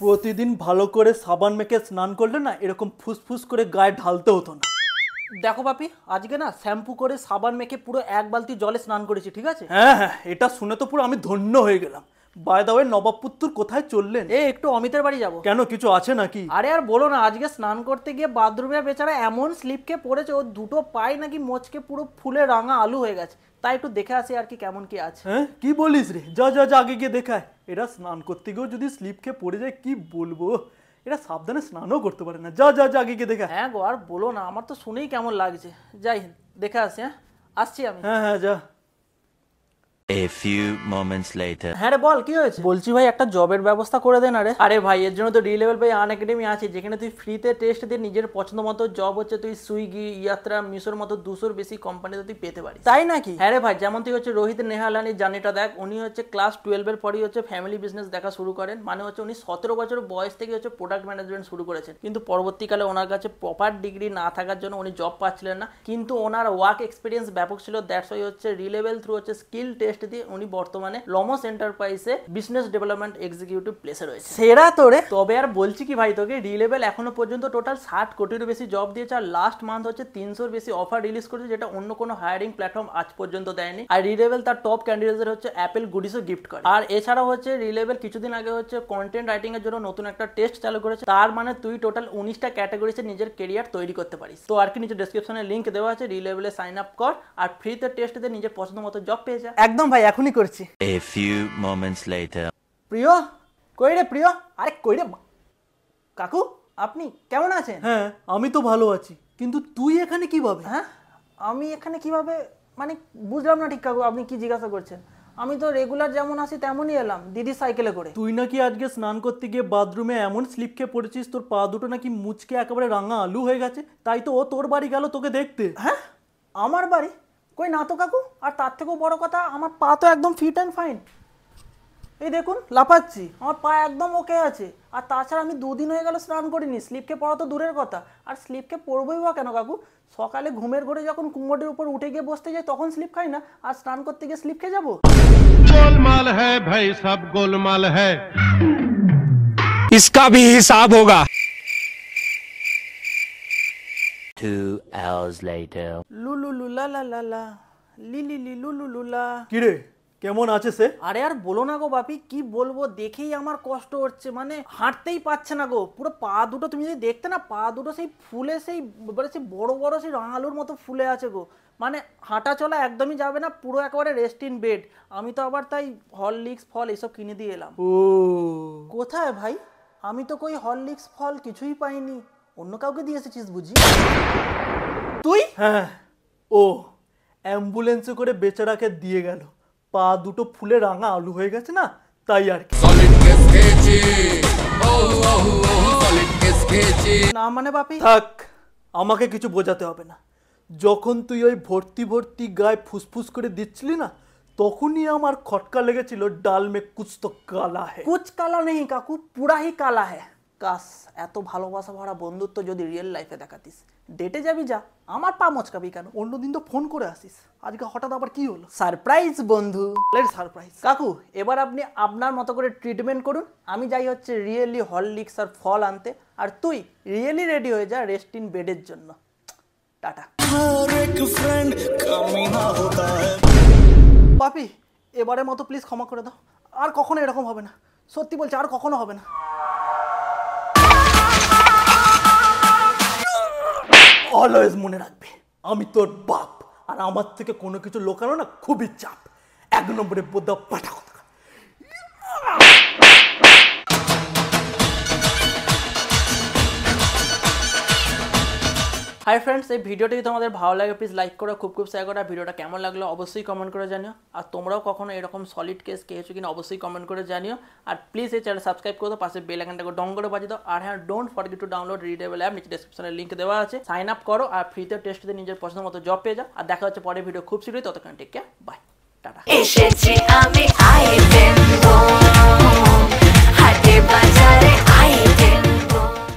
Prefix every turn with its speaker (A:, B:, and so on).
A: প্রতিদিন ভালো করে সাবান মেখে স্নান করলে না এরকম ফুসফুস করে গায়ে ঢালতে হতো না
B: দেখো বাপি আজকে না শ্যাম্পু করে সাবান মেখে পুরো এক বালতি জলে স্নান করেছি ঠিক আছে হ্যাঁ
A: হ্যাঁ এটা শুনে তো পুরো আমি ধন্য হয়ে গেলাম বাই দা ওয়ে নবাবপুত্তুর কোথায় চললেন এ একটু অমিতের বাড়ি যাব কেন কিছু আছে নাকি
B: আরে আর বলো না আজকে স্নান করতে গিয়ে বাথরুমের বেচারা এমন স্লিপকে পড়েছে ও দুটো পায়ে নাকি মোচকে পুরো ফুলে রাঙা আলু হয়ে গেছে তাই একটু দেখে আসি আর কি কেমন কি আছে
A: হ্যাঁ কি বলিস রে যা যা যা আগে গিয়ে দেখায় এরা স্নান করতে গিয়েও যদি স্লিপ খেয়ে পড়ে যায় কি বলবো এটা সাবধানে স্নানও করতে পারে না যা যা যা আগে গিয়ে দেখা হ্যাঁ গো আর বলো না আমার তো শুনেই কেমন লাগছে
B: যাই দেখে আসি হ্যাঁ আসছি আমি হ্যাঁ হ্যাঁ যা A few moments later. হ্যাঁ রে বল কি হয়েছে বলছি ভাই একটা জবের ব্যবস্থা করে দেন আরে আরে ভাই এর জন্য তো ডি লেভেল ভাই আন একাডেমি আছে যেখানে তুই ফ্রিতে টেস্ট দিয়ে নিজের পছন্দ মতো জব হচ্ছে তুই সুইগি ইয়াত্রা মিশোর মতো দুশোর বেশি কোম্পানিতে তুই পেতে পারিস তাই নাকি হ্যাঁ রে ভাই যেমন তুই হচ্ছে রোহিত নেহালানি জানিটা দেখ উনি হচ্ছে ক্লাস টুয়েলভের পরই হচ্ছে ফ্যামিলি বিজনেস দেখা শুরু করেন মানে হচ্ছে উনি সতেরো বছর বয়স থেকে হচ্ছে প্রোডাক্ট ম্যানেজমেন্ট শুরু করেছেন কিন্তু পরবর্তীকালে ওনার কাছে প্রপার ডিগ্রি না থাকার জন্য উনি জব পাচ্ছিলেন না কিন্তু ওনার ওয়ার্ক এক্সপিরিয়েন্স ব্যাপক ছিল দ্যাটস ওই হচ্ছে রিলেভেল থ্রু হচ্ছে স্কিল টেস্ট প্রজেক্ট দিয়ে উনি বর্তমানে লমস এন্টারপ্রাইজে বিজনেস ডেভেলপমেন্ট এক্সিকিউটিভ প্লেসে রয়েছে সেরা তোরে তবে আর বলছি কি ভাই তোকে লেভেল এখনো পর্যন্ত টোটাল ষাট কোটিরও বেশি জব দিয়েছে আর লাস্ট মান্থ হচ্ছে তিনশোর বেশি অফার রিলিজ করেছে যেটা অন্য কোনো হায়ারিং প্ল্যাটফর্ম আজ পর্যন্ত দেয়নি আর লেভেল তার টপ ক্যান্ডিডেটদের হচ্ছে অ্যাপেল গুডিসও গিফট করে আর এছাড়া হচ্ছে লেভেল কিছুদিন আগে হচ্ছে কন্টেন্ট রাইটিং এর জন্য নতুন একটা টেস্ট চালু করেছে তার মানে তুই টোটাল উনিশটা ক্যাটাগরিতে নিজের কেরিয়ার তৈরি করতে পারিস তো আর কি নিচে ডেসক্রিপশনে লিঙ্ক দেওয়া আছে লেভেলে সাইন আপ কর আর ফ্রিতে টেস্ট দিয়ে নিজের পছন্দ মতো জব পেয়ে যা একদম ভাই এখনই করছি এ ফিউ মোমেন্টস লেটার প্রিয় কই রে প্রিয় আরে কই রে কাকু আপনি কেমন আছেন
A: হ্যাঁ আমি তো ভালো আছি কিন্তু
B: তুই এখানে কিভাবে হ্যাঁ আমি এখানে কিভাবে মানে বুঝলাম না ঠিক কাকু আপনি কি জিজ্ঞাসা করছেন আমি তো রেগুলার যেমন আসি তেমনই এলাম দিদি
A: সাইকেলে করে তুই নাকি আজকে স্নান করতে গিয়ে বাথরুমে এমন স্লিপ খেয়ে পড়েছিস তোর পা দুটো নাকি মুচকে একেবারে রাঙা আলু হয়ে গেছে তাই তো ও তোর বাড়ি গেল তোকে দেখতে হ্যাঁ আমার বাড়ি কই না তো কাকু আর তার থেকেও বড় কথা আমার পা তো একদম ফিট অ্যান্ড ফাইন
B: এই দেখুন লাফাচ্ছি আমার পা একদম ওকে আছে আর তাছাড়া আমি দুদিন হয়ে গেল স্নান করিনি স্লিপকে পড়া তো দূরের কথা আর স্লিপকে পড়বই বা কেন কাকু সকালে ঘুমের ঘরে যখন কুমোটের উপর উঠে গিয়ে বসতে যাই তখন স্লিপ খাই না আর স্নান করতে গিয়ে স্লিপ খেয়ে যাবো
A: গোলমাল হ্যাঁ ভাই সব গোলমাল হ্যাঁ इसका भी हिसाब Two hours later.
B: লুলুলু লা লা লা লা লিলি লা
A: কেমন আছে সে
B: আরে আর বলো না গো বাপি কি বলবো দেখেই আমার কষ্ট হচ্ছে মানে হাঁটতেই পারছে না গো পুরো পা দুটো তুমি যদি দেখতে না পা দুটো সেই ফুলে সেই মানে সেই বড় বড় সেই রাঙালুর মতো ফুলে আছে গো মানে হাঁটা চলা একদমই যাবে না পুরো একেবারে রেস্ট ইন বেড আমি তো আবার তাই হরলিক্স ফল এসব কিনে দিয়ে এলাম ও কোথায় ভাই আমি তো কই হরলিক্স ফল কিছুই পাইনি অন্য কাউকে দিয়ে এসেছিস বুঝি
A: তুই হ্যাঁ ও অ্যাম্বুলেন্সে করে বেচারাকে দিয়ে গেল পা দুটো ফুলে রাঙা আলু হয়ে গেছে না তাই আর কি না মানে বাপি থাক আমাকে কিছু বোঝাতে হবে না যখন তুই ওই ভর্তি ভর্তি গায়ে ফুসফুস করে দিচ্ছিলি না তখনই আমার খটকা লেগেছিল ডাল কুচ তো কালা হ্যাঁ কুচ
B: কালা নেই কাকু পুরাহি কালা হ্যাঁ কাস এত ভালোবাসা ভরা বন্ধুত্ব যদি রিয়েল লাইফে দেখাতিস ডেটে যাবি যা আমার পা মচকাবি কেন অন্যদিন তো ফোন করে আসিস আজকে হঠাৎ আবার কি হলো সারপ্রাইজ বন্ধু সারপ্রাইজ কাকু এবার আপনি আপনার মতো করে ট্রিটমেন্ট করুন আমি যাই হচ্ছে রিয়েলি হরলিক্স আর ফল আনতে আর তুই রিয়েলি রেডি হয়ে যা রেস্ট ইন বেডের জন্য টাটা পাপি এবারের মতো প্লিজ ক্ষমা করে দাও আর কখনো এরকম হবে না সত্যি বলছি আর কখনো হবে না
A: অলওয়েজ মনে রাখবে আমি তোর বাপ আর আমার থেকে কোনো কিছু লোকানো না খুবই চাপ এক নম্বরে বোধ পাঠাও
B: হাই ফ্রেন্ডস এই ভিডিওটি তোমাদের ভালো লাগে প্লিজ লাইক করো খুব খুব শেয়ার করো ভিডিওটা কেমন লাগলো অবশ্যই কমেন্ট করে জানিও আর তোমরাও কখনো এরকম সলিড কেস খেয়েছো কিনা অবশ্যই কমেন্ট করে জানিও আর প্লিজ এই চ্যানেল সাবস্ক্রাইব করো পাশে বেল আইকনটাকে ডং করে বাজিয়ে দাও আর হ্যাঁ don't forget to download readable app নিচে ডেসক্রিপশনে লিঙ্ক দেওয়া আছে সাইন আপ করো আর ফ্রিতে টেস্ট দিয়ে নিজের পছন্দ মতো জব পেয়ে যাও আর দেখা হচ্ছে পরের ভিডিও খুব শীঘ্রই ততক্ষণ টেক কেয়ার বাই
A: টাটা